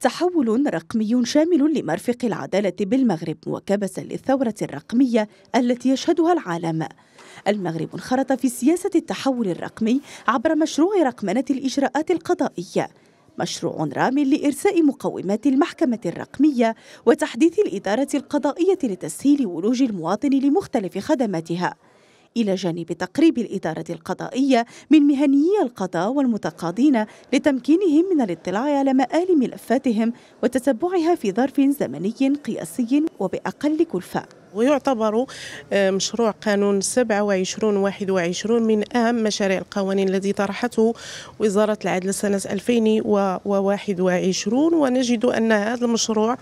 تحول رقمي شامل لمرفق العدالة بالمغرب وكبس للثورة الرقمية التي يشهدها العالم المغرب انخرط في سياسة التحول الرقمي عبر مشروع رقمنة الإجراءات القضائية مشروع رام لإرساء مقومات المحكمة الرقمية وتحديث الإدارة القضائية لتسهيل ولوج المواطن لمختلف خدماتها إلى جانب تقريب الإدارة القضائية من مهنيي القضاء والمتقاضين لتمكينهم من الاطلاع على مآل ملفاتهم وتتبعها في ظرف زمني قياسي وبأقل كلفة ويعتبر آه، مشروع قانون 27 21 من أهم مشاريع القوانين الذي طرحته وزارة العدل سنة 2021 ونجد أن هذا المشروع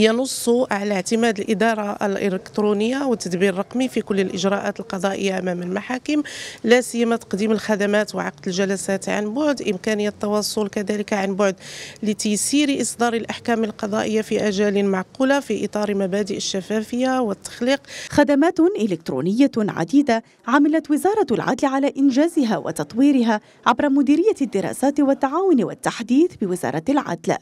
ينص على اعتماد الإدارة الإلكترونية والتدبير الرقمي في كل الإجراءات القضائية أمام المحاكم لا سيما تقديم الخدمات وعقد الجلسات عن بعد إمكانية التواصل كذلك عن بعد لتيسير إصدار الأحكام القضائية في أجال معقولة في إطار مبادئ الشفافية والتخليق خدمات إلكترونية عديدة عملت وزارة العدل على إنجازها وتطويرها عبر مديرية الدراسات والتعاون والتحديث بوزارة العدل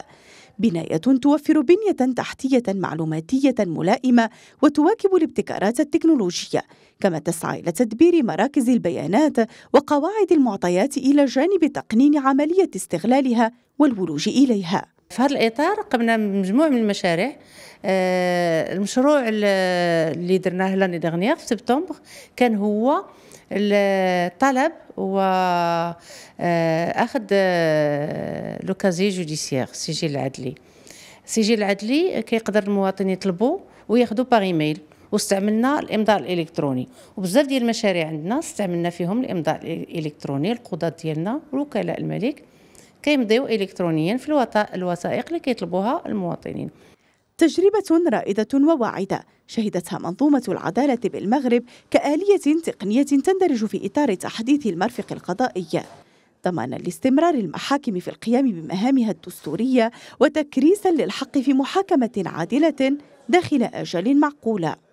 بناية توفر بنية تحتية معلوماتية ملائمة وتواكب الابتكارات التكنولوجية، كما تسعى إلى تدبير مراكز البيانات وقواعد المعطيات إلى جانب تقنين عملية استغلالها والولوج إليها. في هذا الإطار قمنا بمجموعة من المشاريع آه، المشروع اللي درناه لاني دغنيغ في سبتمبر كان هو الطلب و واخذ آه، آه، لوكازي جوديسيير السجل العدلي السجل العدلي كيقدر المواطن يطلبو وياخذو باغ ايميل واستعملنا الامضاء الالكتروني وبزاف ديال المشاريع عندنا استعملنا فيهم الامضاء الالكتروني القضاة ديالنا وكلاء الملك كيمضيو الكترونيا في الوثائق اللي كيطلبوها المواطنين تجربة رائدة وواعدة شهدتها منظومة العدالة بالمغرب كآلية تقنية تندرج في إطار تحديث المرفق القضائي ضمانا لاستمرار المحاكم في القيام بمهامها الدستورية وتكريسا للحق في محاكمة عادلة داخل آجال معقولة